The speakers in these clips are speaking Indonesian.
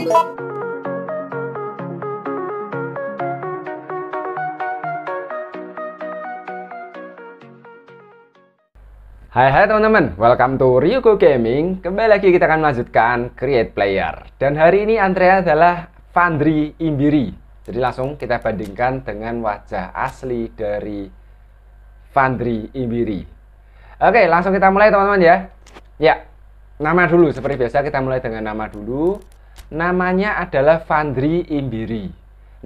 Hai hai teman-teman, welcome to Ryuko Gaming Kembali lagi kita akan melanjutkan Create Player Dan hari ini antrean adalah Fandri Imbiri Jadi langsung kita bandingkan dengan wajah asli dari Fandri Imbiri Oke, langsung kita mulai teman-teman ya Ya, nama dulu seperti biasa kita mulai dengan nama dulu namanya adalah Vandri Imbiri.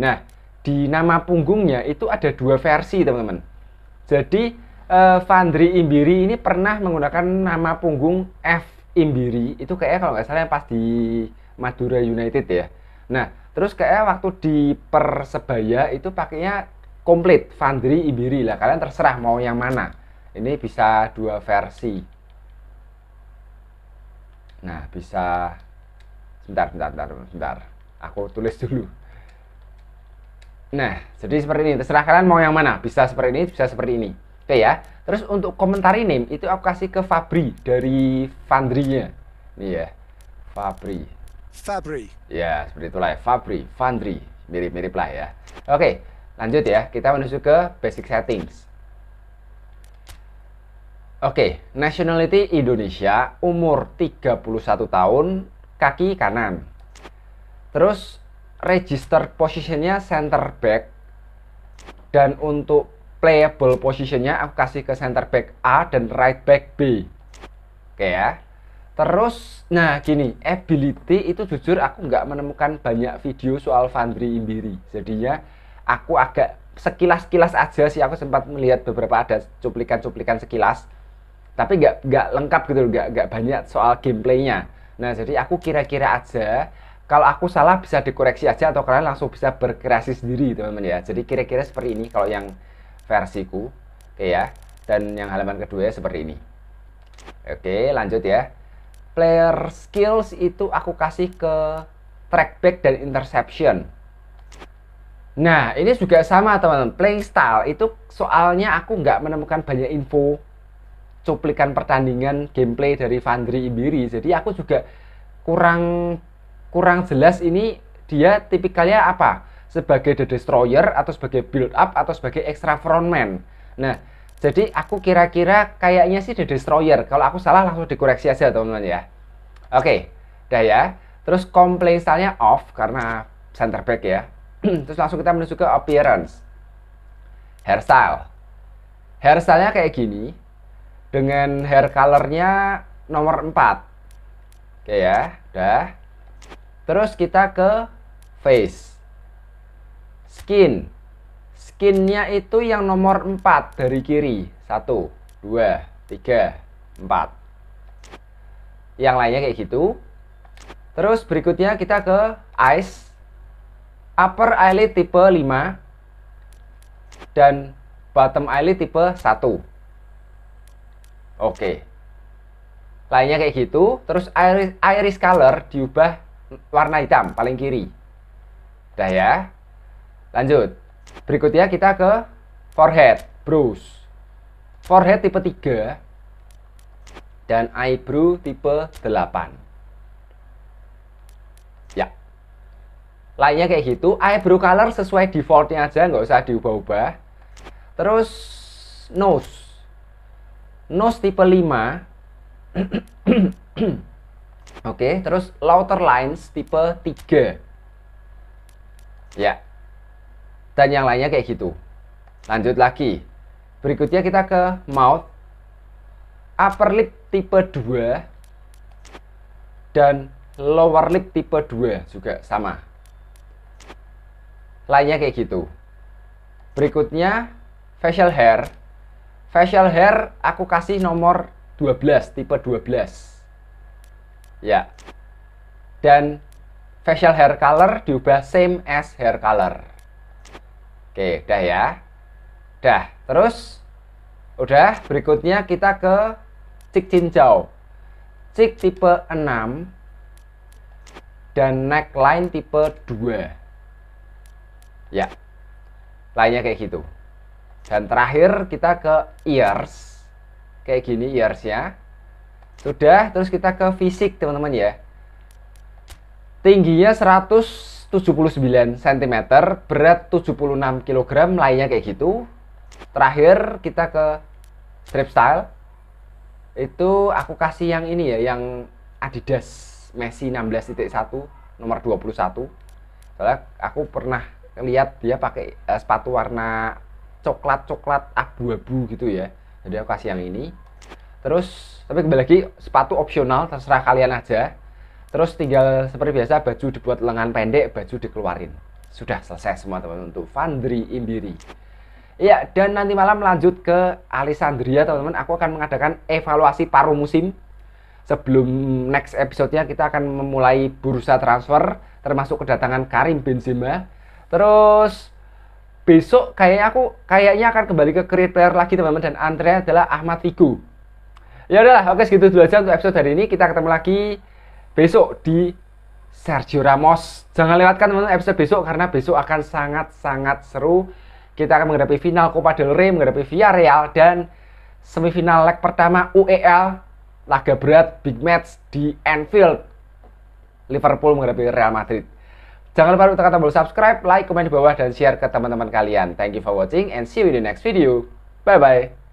Nah, di nama punggungnya itu ada dua versi, teman-teman. Jadi, eh, Vandri Imbiri ini pernah menggunakan nama punggung F Imbiri, itu kayaknya kalau nggak salah yang pas di Madura United ya. Nah, terus kayaknya waktu di Persebaya itu pakainya komplit Vandri Imbiri lah. Kalian terserah mau yang mana. Ini bisa dua versi. Nah, bisa sebentar sebentar sebentar sebentar aku tulis dulu nah jadi seperti ini terserah kalian mau yang mana bisa seperti ini bisa seperti ini oke ya terus untuk komentari ini itu aku kasih ke Fabri dari Fandrinya nih ya Fabri Fabri ya seperti itulah ya Fabri Fandri mirip-mirip lah ya oke lanjut ya kita menuju ke basic settings Oke, okay, nationality Indonesia, umur 31 tahun, kaki kanan. Terus register positionnya center back dan untuk playable positionnya aku kasih ke center back A dan right back B. Oke ya. Terus, nah gini, ability itu jujur aku nggak menemukan banyak video soal Vandri Imbiri. Jadinya aku agak sekilas-kilas aja sih aku sempat melihat beberapa ada cuplikan-cuplikan sekilas tapi nggak nggak lengkap gitu nggak nggak banyak soal gameplaynya Nah, jadi aku kira-kira aja kalau aku salah bisa dikoreksi aja atau kalian langsung bisa berkreasi sendiri teman-teman ya. Jadi kira-kira seperti ini kalau yang versiku, oke ya. Dan yang halaman kedua ya, seperti ini. Oke, lanjut ya. Player skills itu aku kasih ke trackback dan interception. Nah, ini juga sama teman-teman. Playstyle itu soalnya aku nggak menemukan banyak info cuplikan pertandingan gameplay dari Vandri Ibiri jadi aku juga kurang kurang jelas ini dia tipikalnya apa sebagai the destroyer atau sebagai build up atau sebagai extra frontman nah jadi aku kira-kira kayaknya sih the destroyer kalau aku salah langsung dikoreksi aja teman-teman ya oke okay, dah ya terus komplain stylenya off karena center back ya terus langsung kita menuju ke appearance hairstyle hairstylenya kayak gini dengan hair colornya nomor 4 oke ya udah terus kita ke face skin skinnya itu yang nomor 4 dari kiri 1 2 3 4 yang lainnya kayak gitu terus berikutnya kita ke eyes upper eyelid tipe 5 dan bottom eyelid tipe 1 Oke. Okay. Lainnya kayak gitu, terus iris, iris color diubah warna hitam paling kiri. Udah ya. Lanjut. Berikutnya kita ke forehead, brows. Forehead tipe 3 dan eyebrow tipe 8. Ya. Lainnya kayak gitu, eyebrow color sesuai defaultnya aja, nggak usah diubah-ubah. Terus nose nose tipe 5 Oke, okay, terus louter Lines tipe 3. Ya. Dan yang lainnya kayak gitu. Lanjut lagi. Berikutnya kita ke mouth. Upper lip tipe 2 dan lower lip tipe 2 juga sama. Lainnya kayak gitu. Berikutnya facial hair facial hair aku kasih nomor 12 tipe 12 ya dan facial hair color diubah same as hair color oke udah ya udah terus udah berikutnya kita ke cik cincau cik tipe 6 dan neckline tipe 2 ya lainnya kayak gitu dan terakhir kita ke ears. Kayak gini ears ya. Sudah, terus kita ke fisik teman-teman ya. Tingginya 179 cm, berat 76 kg, lainnya kayak gitu. Terakhir kita ke strip style. Itu aku kasih yang ini ya, yang Adidas Messi 16.1 nomor 21. Soalnya aku pernah lihat dia pakai eh, sepatu warna coklat-coklat abu-abu gitu ya jadi aku kasih yang ini terus tapi kembali lagi sepatu opsional terserah kalian aja terus tinggal seperti biasa baju dibuat lengan pendek baju dikeluarin sudah selesai semua teman-teman untuk Fandri Indiri ya dan nanti malam lanjut ke Alessandria teman-teman aku akan mengadakan evaluasi paruh musim sebelum next episodenya kita akan memulai bursa transfer termasuk kedatangan Karim Benzema terus besok kayaknya aku kayaknya akan kembali ke create player lagi teman-teman dan antrean adalah Ahmad Tigu ya udahlah oke segitu dulu aja untuk episode hari ini kita ketemu lagi besok di Sergio Ramos jangan lewatkan teman-teman episode besok karena besok akan sangat-sangat seru kita akan menghadapi final Copa del Rey menghadapi Villarreal dan semifinal leg pertama UEL laga berat big match di Anfield Liverpool menghadapi Real Madrid Jangan lupa untuk tekan tombol subscribe, like, komen di bawah, dan share ke teman-teman kalian. Thank you for watching and see you in the next video. Bye-bye.